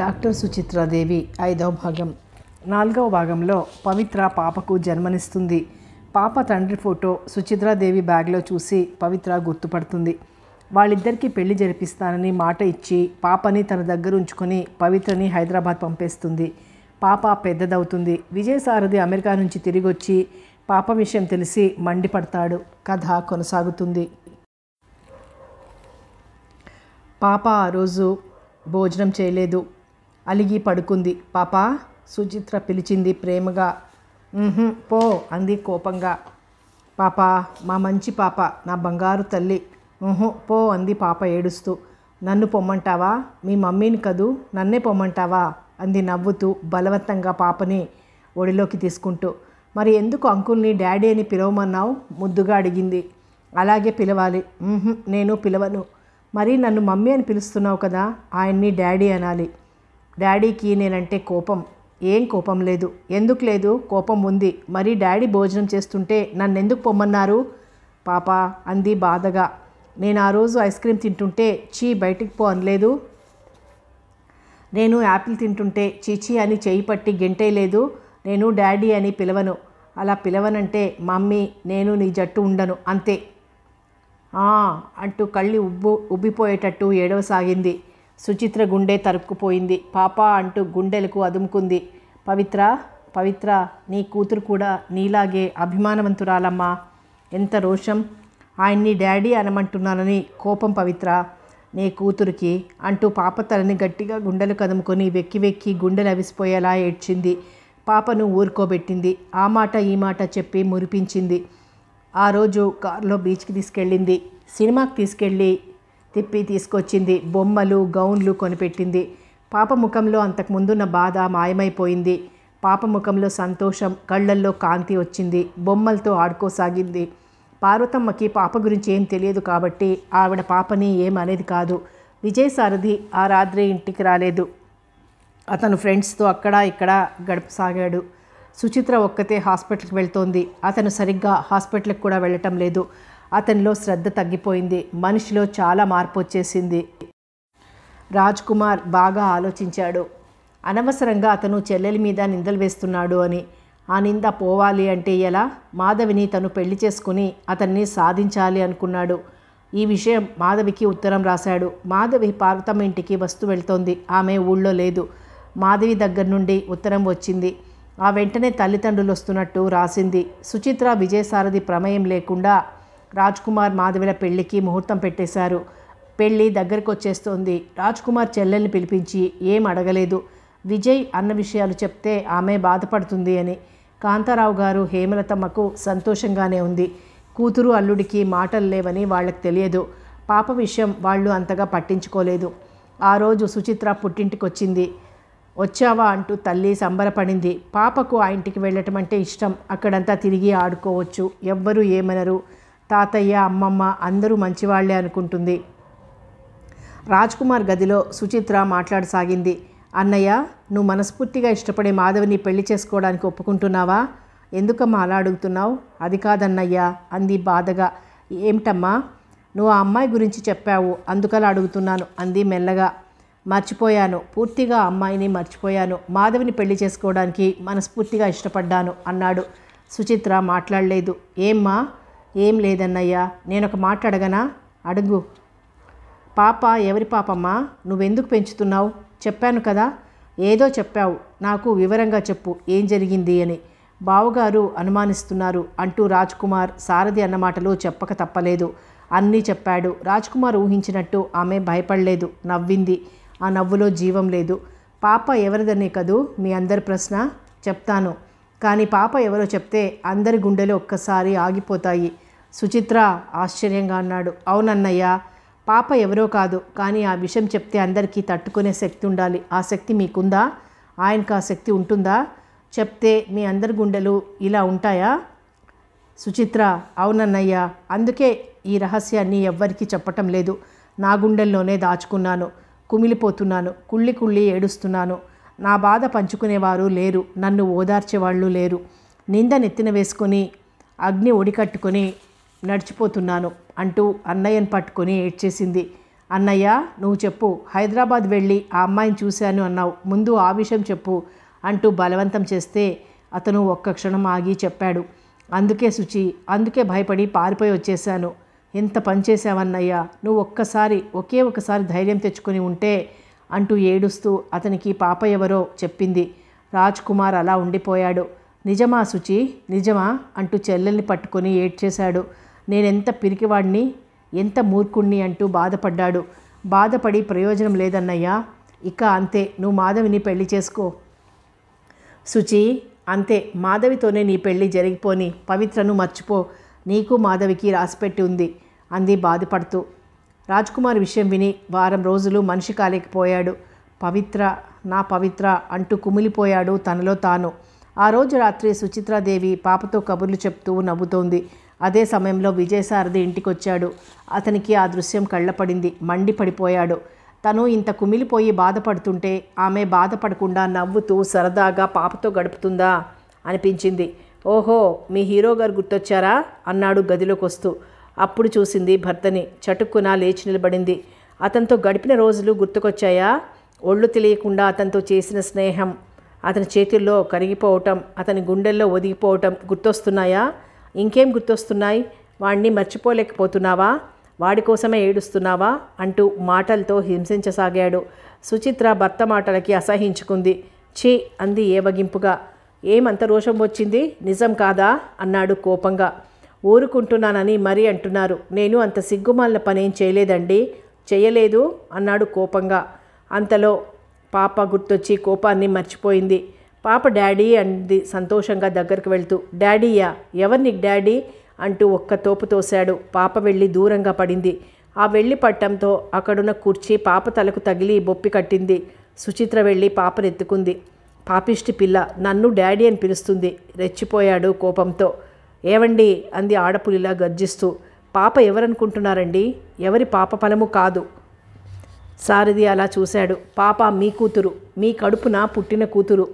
doctor సుచిత్రాదేవి ఐదవ భాగం నాలుగవ భాగంలో పవిత్ర పాపకు జన్మనిస్తుంది పాప తండ్రి ఫోటో సుచిత్రాదేవి బ్యాగ్లో చూసి పవిత్ర గుర్తుపడుతుంది వాళ్ళిద్దరికీ పెళ్లి జరిపిస్తానని మాట ఇచ్చి పాపని తన దగ్గర ఉంచుకొని పవిత్రని హైదరాబాద్ పంపేస్తుంది పాప పెద్దదవుతుంది విజయసారథి అమెరికా నుంచి తిరిగి వచ్చి పాప విషయం తెలిసి మండిపడతాడు కథ కొనసాగుతుంది పాప ఆ రోజు భోజనం చేయలేదు అలిగి పడుకుంది పాపా సుచిత్ర పిలిచింది ప్రేమగా పో అంది కోపంగా పాప మా మంచి పాప నా బంగారు తల్లి పో అంది పాప ఏడుస్తూ నన్ను పొమ్మంటావా మీ మమ్మీని కదూ నన్నే పొమ్మంటావా అంది నవ్వుతూ బలవంతంగా పాపని ఒడిలోకి తీసుకుంటూ మరి ఎందుకు అంకుల్ని డాడీ అని పిలవమన్నావు ముద్దుగా అడిగింది అలాగే పిలవాలి నేను పిలవను మరి నన్ను మమ్మీ అని పిలుస్తున్నావు కదా ఆయన్ని డాడీ అనాలి డాడీకి నేనంటే కోపం ఏం కోపం లేదు ఎందుకు లేదు కోపం ఉంది మరి డాడీ భోజనం చేస్తుంటే నన్నెందుకు పొమ్మన్నారు పాప అంది బాధగా నేను ఆ రోజు ఐస్ క్రీమ్ తింటుంటే చీ బయటికి పో అనలేదు నేను యాపిల్ తింటుంటే చీచీ అని చేయి పట్టి గెంటేయలేదు నేను డాడీ అని పిలవను అలా పిలవనంటే మమ్మీ నేను నీ జట్టు ఉండను అంతే అంటూ కళ్ళు ఉబ్బు ఉబ్బిపోయేటట్టు ఏడవసాగింది సుచిత్ర గుండె తరుక్కుపోయింది పాప అంటూ గుండెలకు అదుముకుంది పవిత్ర పవిత్ర నీ కూతురు కూడా నీలాగే అభిమానవంతురాలమ్మా ఎంత రోషం ఆయన్ని డాడీ అనమంటున్నానని కోపం పవిత్ర నీ కూతురికి అంటూ పాప తలని గట్టిగా గుండెలు కదుముకొని వెక్కి వెక్కి గుండెలు అవిసిపోయేలా ఏడ్చింది పాపను ఊరుకోబెట్టింది ఆ మాట ఈ మాట చెప్పి మురిపించింది ఆ రోజు కారులో బీచ్కి తీసుకెళ్ళింది సినిమాకి తీసుకెళ్ళి తిప్పి తీసుకొచ్చింది బొమ్మలు గౌన్లు కొనిపెట్టింది పాప ముఖంలో అంతకుముందున్న బాధ మాయమైపోయింది పాప ముఖంలో సంతోషం కళ్ళల్లో కాంతి వచ్చింది బొమ్మలతో ఆడుకోసాగింది పార్వతమ్మకి పాప గురించి ఏం తెలియదు కాబట్టి ఆవిడ పాపని ఏమనేది కాదు విజయసారథి ఆ రాత్రి ఇంటికి రాలేదు అతను ఫ్రెండ్స్తో అక్కడ ఇక్కడ గడపసాగాడు సుచిత్ర ఒక్కతే హాస్పిటల్కి వెళ్తోంది అతను సరిగ్గా హాస్పిటల్కి కూడా వెళ్ళటం లేదు అతనిలో శ్రద్ధ తగ్గిపోయింది మనిషిలో చాలా మార్పు వచ్చేసింది రాజ్ కుమార్ బాగా ఆలోచించాడు అనవసరంగా అతను చెల్లెలి మీద నిందలు వేస్తున్నాడు అని ఆ నింద పోవాలి అంటే ఎలా మాధవిని తను పెళ్లి చేసుకుని అతన్ని సాధించాలి అనుకున్నాడు ఈ విషయం మాధవికి ఉత్తరం రాశాడు మాధవి పార్వతమ్మ ఇంటికి వస్తు వెళ్తోంది ఆమె ఊళ్ళో లేదు మాధవి దగ్గర నుండి ఉత్తరం వచ్చింది ఆ వెంటనే తల్లిదండ్రులు వస్తున్నట్టు రాసింది సుచిత్ర విజయసారథి ప్రమేయం లేకుండా రాజ్ కుమార్ మాధవిల పెళ్లికి ముహూర్తం పెట్టేశారు పెళ్ళి దగ్గరకొచ్చేస్తోంది వచ్చేస్తోంది రాజ్ కుమార్ చెల్లెల్ని పిలిపించి ఏం అడగలేదు విజయ్ అన్న విషయాలు చెప్తే ఆమె బాధపడుతుంది అని కాంతారావు గారు హేమలతమ్మకు సంతోషంగానే ఉంది కూతురు అల్లుడికి మాటలు లేవని వాళ్ళకి తెలియదు పాప విషయం వాళ్ళు అంతగా పట్టించుకోలేదు ఆ రోజు సుచిత్ర పుట్టింటికి వచ్చింది వచ్చావా అంటూ తల్లి సంబరపడింది పాపకు ఆ ఇంటికి వెళ్ళటం అంటే ఇష్టం అక్కడంతా తిరిగి ఆడుకోవచ్చు ఎవ్వరూ ఏమనరు తాతయ్య అమ్మమ్మ అందరూ మంచివాళ్లే అనుకుంటుంది రాజ్కుమార్ గదిలో సుచిత్ర మాట్లాడసాగింది అన్నయ్య నువ్వు మనస్ఫూర్తిగా ఇష్టపడే మాధవిని పెళ్లి చేసుకోవడానికి ఒప్పుకుంటున్నావా ఎందుకమ్మా అలా అడుగుతున్నావు అది కాదన్నయ్యా అంది బాధగా ఏమిటమ్మా నువ్వు ఆ అమ్మాయి గురించి చెప్పావు అందుకలా అడుగుతున్నాను అంది మెల్లగా మర్చిపోయాను పూర్తిగా అమ్మాయిని మర్చిపోయాను మాధవిని పెళ్లి చేసుకోవడానికి మనస్ఫూర్తిగా ఇష్టపడ్డాను అన్నాడు సుచిత్ర మాట్లాడలేదు ఏమ్మా ఏం లేదన్నయ్యా నేనొక మాట అడగనా అడుగు పాప ఎవరి పాపమ్మా నువ్వెందుకు పెంచుతున్నావు చెప్పాను కదా ఏదో చెప్పావు నాకు వివరంగా చెప్పు ఏం జరిగింది అని బావగారు అనుమానిస్తున్నారు అంటూ రాజ్కుమార్ సారథి అన్నమాటలు చెప్పక తప్పలేదు అన్నీ చెప్పాడు రాజ్కుమార్ ఊహించినట్టు ఆమె భయపడలేదు నవ్వింది ఆ నవ్వులో జీవం లేదు పాప ఎవరిదనే కదూ మీ అందరి ప్రశ్న చెప్తాను కానీ పాప ఎవరో చెప్తే అందరి గుండెలు ఒక్కసారి ఆగిపోతాయి సుచిత్ర ఆశ్చర్యంగా అన్నాడు అవునన్నయ్య పాప ఎవరో కాదు కానీ ఆ విషయం చెప్తే అందరికీ తట్టుకునే శక్తి ఉండాలి ఆ శక్తి మీకుందా ఆయనకు ఆ శక్తి ఉంటుందా చెప్తే మీ అందరి గుండెలు ఇలా ఉంటాయా సుచిత్ర అవునన్నయ్య అందుకే ఈ రహస్యాన్ని ఎవ్వరికీ చెప్పటం లేదు నా గుండెల్లోనే దాచుకున్నాను కుమిలిపోతున్నాను కుళ్ళి కుళ్ళి ఏడుస్తున్నాను నా బాధ పంచుకునేవారు లేరు నన్ను ఓదార్చేవాళ్ళు లేరు నింద నెత్తిన వేసుకొని అగ్ని ఒడికట్టుకొని నడిచిపోతున్నాను అంటూ అన్నయ్యను పట్టుకొని ఏడ్చేసింది అన్నయ్య నువ్వు చెప్పు హైదరాబాద్ వెళ్ళి ఆ అమ్మాయిని చూశాను అన్నావు ముందు ఆ విషయం చెప్పు అంటూ బలవంతం చేస్తే అతను ఒక్క క్షణం ఆగి చెప్పాడు అందుకే శుచి అందుకే భయపడి పారిపోయి వచ్చేశాను ఎంత పనిచేశావన్నయ్య నువ్వు ఒక్కసారి ఒకే ఒకసారి ధైర్యం తెచ్చుకొని ఉంటే అంటూ ఏడుస్తూ అతనికి పాప ఎవరో చెప్పింది రాజ్ కుమార్ అలా ఉండిపోయాడు నిజమా శుచి నిజమా అంటూ చెల్లెల్ని పట్టుకొని ఏడ్చేశాడు నేనెంత పిరికివాడిని ఎంత మూర్ఖుణ్ణి అంటూ బాధపడ్డాడు బాధపడి ప్రయోజనం లేదన్నయ్యా ఇక అంతే నువ్వు మాధవిని పెళ్లి చేసుకో శుచి అంతే మాధవితోనే నీ పెళ్లి జరిగిపోని పవిత్రను మర్చిపో నీకు మాధవికి రాసిపెట్టి ఉంది అంది బాధపడుతూ రాజ్కుమార్ విషయం విని వారం రోజులు మనిషి కాలేకపోయాడు పవిత్ర నా పవిత్ర అంటూ కుమిలిపోయాడు తనలో తాను ఆ రోజు రాత్రి సుచిత్రాదేవి పాపతో కబుర్లు చెప్తూ నవ్వుతోంది అదే సమయంలో విజయసారథి ఇంటికి వచ్చాడు అతనికి ఆ దృశ్యం కళ్ళపడింది మండి పడిపోయాడు తను ఇంత కుమిలిపోయి బాధపడుతుంటే ఆమె బాధపడకుండా నవ్వుతూ సరదాగా పాపతో గడుపుతుందా అనిపించింది ఓహో మీ హీరో గారు గుర్తొచ్చారా అన్నాడు గదిలోకి వస్తూ అప్పుడు చూసింది భర్తని చటుక్కున లేచి నిలబడింది అతనితో గడిపిన రోజులు గుర్తుకొచ్చాయా ఒళ్ళు తెలియకుండా అతనితో చేసిన స్నేహం అతని చేతుల్లో కరిగిపోవటం అతని గుండెల్లో ఒదిగిపోవటం గుర్తొస్తున్నాయా ఇంకేం గుర్తొస్తున్నాయి వాణ్ణి మర్చిపోలేకపోతున్నావా వాడి కోసమే ఏడుస్తున్నావా అంటూ మాటలతో హింసించసాగాడు సుచిత్ర భర్త మాటలకి అసహించుకుంది ఛీ అంది ఏవగింపుగా ఏమంత రోషం వచ్చింది నిజం కాదా అన్నాడు కోపంగా ఊరుకుంటున్నానని మరీ అంటున్నారు నేను అంత సిగ్గుమాలిన పనేం చేయలేదండి చేయలేదు అన్నాడు కోపంగా అంతలో పాప గుర్తొచ్చి కోపాన్ని మర్చిపోయింది పాప డాడీ అంది సంతోషంగా దగ్గరికి వెళ్తూ డాడీయా ఎవరిని డాడీ అంటూ ఒక్క తోపు తోశాడు పాప వెళ్ళి దూరంగా పడింది ఆ వెళ్ళి పట్టంతో అక్కడున్న కుర్చీ పాప తలకు తగిలి బొప్పి కట్టింది సుచిత్ర వెళ్ళి పాపనెత్తుకుంది పాపిష్టి పిల్ల నన్ను డాడీ అని పిలుస్తుంది రెచ్చిపోయాడు కోపంతో ఏవండి అంది ఆడపులిలా గర్జిస్తూ పాప ఎవరనుకుంటున్నారండి ఎవరి పాప ఫలము కాదు సారథి అలా చూశాడు పాప మీ కూతురు మీ కడుపున పుట్టిన కూతురు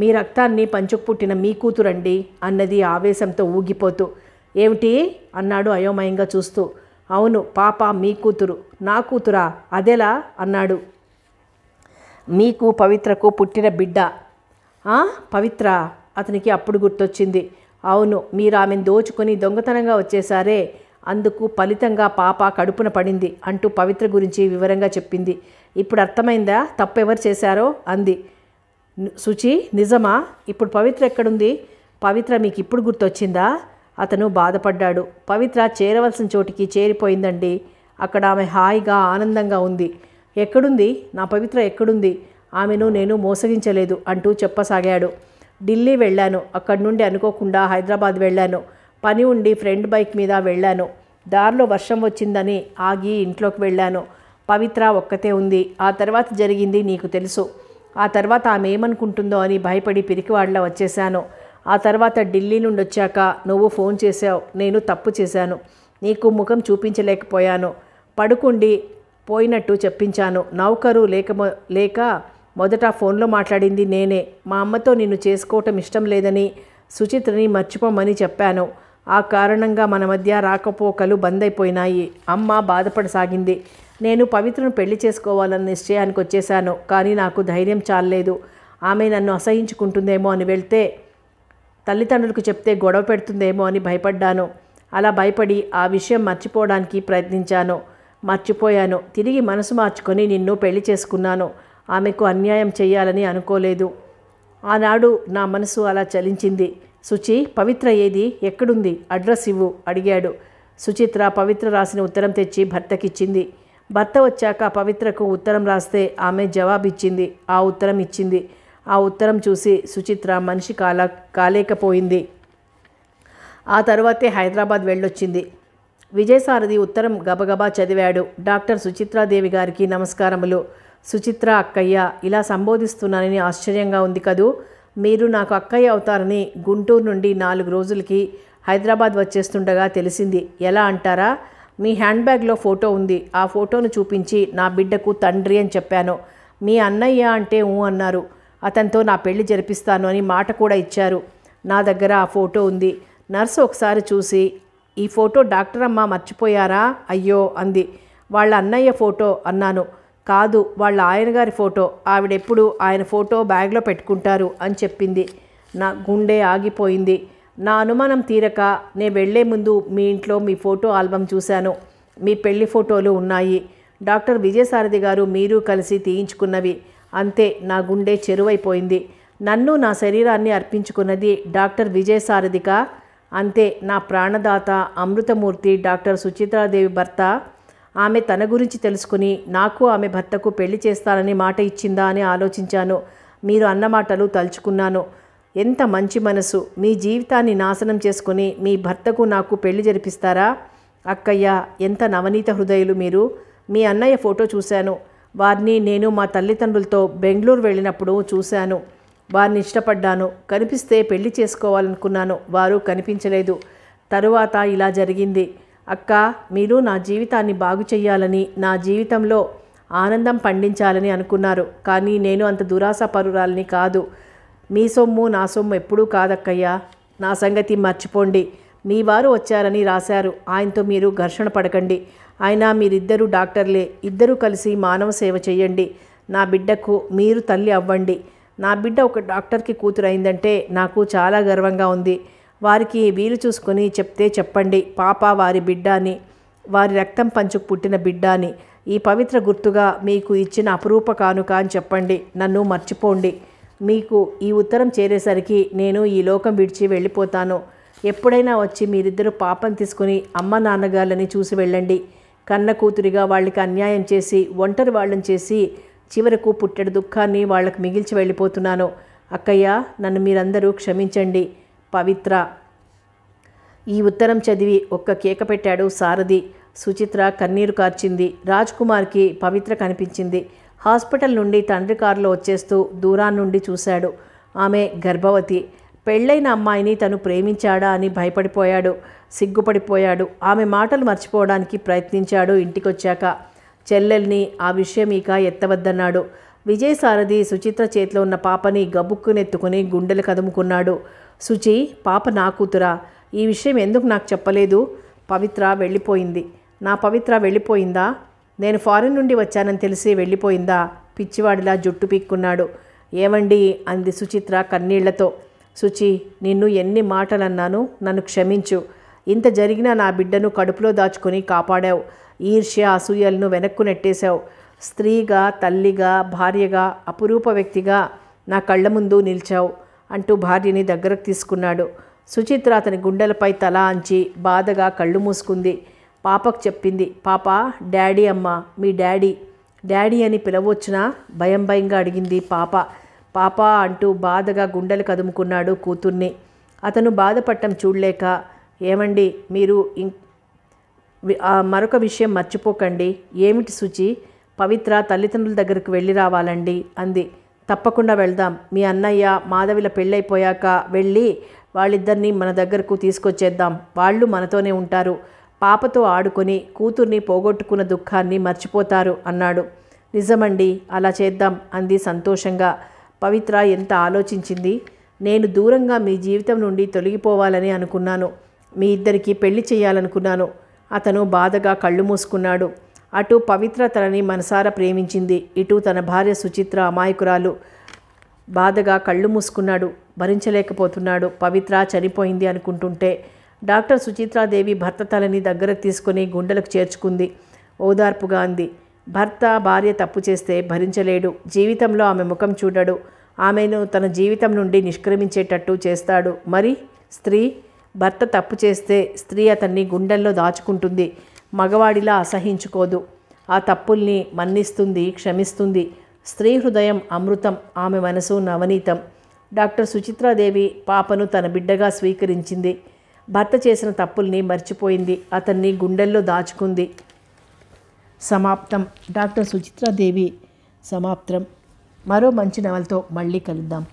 మీ రక్తాన్ని పంచుకు పుట్టిన మీ కూతురండి అన్నది ఆవేశంతో ఊగిపోతూ ఏమిటి అన్నాడు అయోమయంగా చూస్తూ అవును పాప మీ కూతురు నా కూతురా అదెలా అన్నాడు మీకు పవిత్రకు పుట్టిన బిడ్డ పవిత్ర అతనికి అప్పుడు గుర్తొచ్చింది అవును మీరు ఆమెను దోచుకొని దొంగతనంగా వచ్చేసారే అందుకు ఫలితంగా పాప కడుపున పడింది అంటూ పవిత్ర గురించి వివరంగా చెప్పింది ఇప్పుడు అర్థమైందా తప్పెవరు చేశారో అంది సుచి నిజమా ఇప్పుడు పవిత్ర ఎక్కడుంది పవిత్ర మీకు ఇప్పుడు గుర్తొచ్చిందా అతను బాధపడ్డాడు పవిత్ర చేరవలసిన చోటికి చేరిపోయిందండి అక్కడ ఆమె హాయిగా ఆనందంగా ఉంది ఎక్కడుంది నా పవిత్ర ఎక్కడుంది ఆమెను నేను మోసగించలేదు అంటూ చెప్పసాగాడు ఢిల్లీ వెళ్ళాను అక్కడి నుండి అనుకోకుండా హైదరాబాద్ వెళ్ళాను పని ఉండి ఫ్రెండ్ బైక్ మీద వెళ్ళాను దారిలో వర్షం వచ్చిందని ఆగి ఇంట్లోకి వెళ్ళాను పవిత్ర ఒక్కతే ఉంది ఆ తర్వాత జరిగింది నీకు తెలుసు ఆ తర్వాత ఆమె ఏమనుకుంటుందో అని భయపడి పిరికివాడలా వచ్చేశాను ఆ తర్వాత ఢిల్లీ నుండి వచ్చాక నువ్వు ఫోన్ చేశావు నేను తప్పు చేశాను నీకు ముఖం చూపించలేకపోయాను పడుకుండి పోయినట్టు చెప్పించాను నౌకరు లేక లేక మొదట ఫోన్లో మాట్లాడింది నేనే మా అమ్మతో నిన్ను చేసుకోవటం ఇష్టం లేదని సుచిత్రని మర్చిపోమని చెప్పాను ఆ కారణంగా మన మధ్య రాకపోకలు బంద్ అయిపోయినాయి అమ్మ బాధపడసాగింది నేను పవిత్రను పెళ్లి చేసుకోవాలన్న నిశ్చయానికి వచ్చేశాను కానీ నాకు ధైర్యం చాలలేదు ఆమె నన్ను అసహించుకుంటుందేమో అని వెళ్తే తల్లిదండ్రులకు చెప్తే గొడవ పెడుతుందేమో అని భయపడ్డాను అలా భయపడి ఆ విషయం మర్చిపోవడానికి ప్రయత్నించాను మర్చిపోయాను తిరిగి మనసు మార్చుకొని నిన్ను పెళ్లి చేసుకున్నాను ఆమెకు అన్యాయం చేయాలని అనుకోలేదు ఆనాడు నా మనసు అలా చలించింది సుచి పవిత్ర ఏది ఎక్కడుంది అడ్రస్ ఇవ్వు అడిగాడు సుచిత్ర పవిత్ర రాసిన ఉత్తరం తెచ్చి భర్తకిచ్చింది భర్త వచ్చాక పవిత్రకు ఉత్తరం రాస్తే ఆమె జవాబిచ్చింది ఆ ఉత్తరం ఇచ్చింది ఆ ఉత్తరం చూసి సుచిత్ర మనిషి కాల కాలేకపోయింది ఆ తర్వాతే హైదరాబాద్ వెళ్ళొచ్చింది విజయసారథి ఉత్తరం గబగబా చదివాడు డాక్టర్ సుచిత్రాదేవి గారికి నమస్కారములు సుచిత్ర అక్కయ్య ఇలా సంబోధిస్తున్నానని ఆశ్చర్యంగా ఉంది కదూ మీరు నాకు అక్కయ్య అవుతారని గుంటూరు నుండి నాలుగు రోజులకి హైదరాబాద్ వచ్చేస్తుండగా తెలిసింది ఎలా అంటారా మీ హ్యాండ్ బ్యాగ్లో ఫోటో ఉంది ఆ ఫోటోను చూపించి నా బిడ్డకు తండ్రి అని చెప్పాను మీ అన్నయ్య అంటే ఊ అన్నారు అతనితో నా పెళ్లి జరిపిస్తాను అని మాట కూడా ఇచ్చారు నా దగ్గర ఆ ఫోటో ఉంది నర్సు ఒకసారి చూసి ఈ ఫోటో డాక్టర్ అమ్మ మర్చిపోయారా అయ్యో అంది వాళ్ళ అన్నయ్య ఫోటో అన్నాను కాదు వాళ్ళ ఆయన గారి ఫోటో ఆవిడెప్పుడు ఆయన ఫోటో బ్యాగ్లో పెట్టుకుంటారు అని చెప్పింది నా గుండె ఆగిపోయింది నా అనుమానం తీరక నేను వెళ్లే ముందు మీ ఇంట్లో మీ ఫోటో ఆల్బమ్ చూశాను మీ పెళ్లి ఫోటోలు ఉన్నాయి డాక్టర్ విజయసారథి గారు మీరు కలిసి తీయించుకున్నవి అంతే నా గుండె చెరువైపోయింది నన్ను నా శరీరాన్ని అర్పించుకున్నది డాక్టర్ విజయసారథిక అంతే నా ప్రాణదాత అమృతమూర్తి డాక్టర్ సుచిత్రాదేవి భర్త ఆమె తన గురించి తెలుసుకుని నాకు ఆమె భర్తకు పెళ్లి చేస్తానని మాట ఇచ్చిందా అని ఆలోచించాను మీరు అన్న మాటలు తలుచుకున్నాను ఎంత మంచి మనసు మీ జీవితాన్ని నాశనం చేసుకుని మీ భర్తకు నాకు పెళ్లి జరిపిస్తారా అక్కయ్య ఎంత నవనీత హృదయులు మీరు మీ అన్నయ్య ఫోటో చూశాను వారిని నేను మా తల్లిదండ్రులతో బెంగళూరు వెళ్ళినప్పుడు చూశాను వారిని ఇష్టపడ్డాను కనిపిస్తే పెళ్లి చేసుకోవాలనుకున్నాను వారు కనిపించలేదు తరువాత ఇలా జరిగింది అక్క మీరు నా జీవితాన్ని బాగు చెయ్యాలని నా జీవితంలో ఆనందం పండించాలని అనుకున్నారు కానీ నేను అంత దురాశపరురాలని కాదు మీ సొమ్ము నా సొమ్ము ఎప్పుడూ కాదక్కయ్యా నా సంగతి మర్చిపోండి మీ వారు వచ్చారని రాశారు ఆయనతో మీరు ఘర్షణ పడకండి ఆయన మీరిద్దరూ డాక్టర్లే ఇద్దరూ కలిసి మానవ సేవ చేయండి నా బిడ్డకు మీరు తల్లి అవ్వండి నా బిడ్డ ఒక డాక్టర్కి కూతురైందంటే నాకు చాలా గర్వంగా ఉంది వారికి వీలు చూసుకొని చెప్తే చెప్పండి పాప వారి బిడ్డ అని వారి రక్తం పంచుకు పుట్టిన బిడ్డ అని ఈ పవిత్ర గుర్తుగా మీకు ఇచ్చిన అపురూప కానుక అని చెప్పండి నన్ను మర్చిపోండి మీకు ఈ ఉత్తరం చేరేసరికి నేను ఈ లోకం విడిచి వెళ్ళిపోతాను ఎప్పుడైనా వచ్చి మీరిద్దరు పాపం తీసుకుని అమ్మ నాన్నగారులని చూసి వెళ్ళండి కన్న కూతురిగా వాళ్ళకి అన్యాయం చేసి ఒంటరి వాళ్ళని చేసి చివరకు పుట్టెడు దుఃఖాన్ని వాళ్ళకు మిగిల్చి వెళ్ళిపోతున్నాను అక్కయ్య నన్ను మీరందరూ క్షమించండి పవిత్ర ఈ ఉత్తరం చదివి ఒక్క కేక పెట్టాడు సారథి సుచిత్ర కన్నీరు కార్చింది రాజ్ కుమార్కి పవిత్ర కనిపించింది హాస్పిటల్ నుండి తండ్రి కారులో వచ్చేస్తూ దూరాన్నిండి చూశాడు ఆమె గర్భవతి పెళ్ళైన అమ్మాయిని తను ప్రేమించాడా అని భయపడిపోయాడు సిగ్గుపడిపోయాడు ఆమె మాటలు మర్చిపోవడానికి ప్రయత్నించాడు ఇంటికొచ్చాక చెల్లెల్ని ఆ విషయం ఇక ఎత్తవద్దన్నాడు విజయసారథి సుచిత్ర చేతిలో ఉన్న పాపని గబుక్కునెత్తుకుని గుండెలు కదుముకున్నాడు సుచి పాప నా కూతురా ఈ విషయం ఎందుకు నాకు చెప్పలేదు పవిత్ర వెళ్ళిపోయింది నా పవిత్ర వెళ్ళిపోయిందా నేను ఫారెన్ నుండి వచ్చానని తెలిసి వెళ్ళిపోయిందా పిచ్చివాడిలా జుట్టు పీక్కున్నాడు ఏమండి అంది సుచిత్ర కన్నీళ్లతో సుచి నిన్ను ఎన్ని మాటలన్నాను నన్ను క్షమించు ఇంత జరిగినా నా బిడ్డను కడుపులో దాచుకొని కాపాడావు ఈర్ష్య అసూయలను వెనక్కు నెట్టేశావు స్త్రీగా తల్లిగా భార్యగా అపురూప వ్యక్తిగా నా కళ్ళ ముందు నిలిచావు అంటూ భార్యని దగ్గరకు తీసుకున్నాడు సుచిత్ర అతని గుండెలపై తల అంచి బాధగా కళ్ళు మూసుకుంది పాపకు చెప్పింది పాప డాడీ అమ్మ మీ డాడీ డాడీ అని పిలవచ్చునా భయం భయంగా అడిగింది పాప పాప అంటూ బాధగా గుండెలు కదుముకున్నాడు కూతుర్ని అతను బాధపడటం చూడలేక ఏమండి మీరు మరొక విషయం మర్చిపోకండి ఏమిటి సుచి పవిత్ర తల్లిదండ్రుల దగ్గరకు వెళ్ళి రావాలండి అంది తప్పకుండా వెళ్దాం మీ అన్నయ్య మాధవిల పెళ్ళైపోయాక వెళ్ళి వాళ్ళిద్దరినీ మన దగ్గరకు తీసుకొచ్చేద్దాం వాళ్ళు మనతోనే ఉంటారు పాపతో ఆడుకొని కూతుర్ని పోగొట్టుకున్న దుఃఖాన్ని మర్చిపోతారు అన్నాడు నిజమండి అలా చేద్దాం అంది సంతోషంగా పవిత్ర ఎంత ఆలోచించింది నేను దూరంగా మీ జీవితం నుండి తొలగిపోవాలని అనుకున్నాను మీ ఇద్దరికి పెళ్లి చేయాలనుకున్నాను అతను బాధగా కళ్ళు మూసుకున్నాడు అటు పవిత్ర తనని మనసారా ప్రేమించింది ఇటు తన భార్య సుచిత్ర అమాయకురాలు బాధగా కళ్ళు మూసుకున్నాడు భరించలేకపోతున్నాడు పవిత్ర చనిపోయింది అనుకుంటుంటే డాక్టర్ సుచిత్రాదేవి భర్త తలని దగ్గర తీసుకుని గుండెలకు చేర్చుకుంది ఓదార్పుగా అంది భర్త భార్య తప్పు చేస్తే భరించలేడు జీవితంలో ఆమె ముఖం చూడడు ఆమెను తన జీవితం నుండి నిష్క్రమించేటట్టు చేస్తాడు మరి స్త్రీ భర్త తప్పు చేస్తే స్త్రీ అతన్ని గుండెల్లో దాచుకుంటుంది మగవాడిలా అసహించుకోదు ఆ తప్పుల్ని మన్నిస్తుంది క్షమిస్తుంది స్త్రీ హృదయం అమృతం ఆమె మనసు నవనీతం డాక్టర్ సుచిత్రాదేవి పాపను తన బిడ్డగా స్వీకరించింది భర్త చేసిన తప్పుల్ని మర్చిపోయింది అతన్ని గుండెల్లో దాచుకుంది సమాప్తం డాక్టర్ సుచిత్రాదేవి సమాప్తం మరో మంచి నవలతో మళ్ళీ కలుద్దాం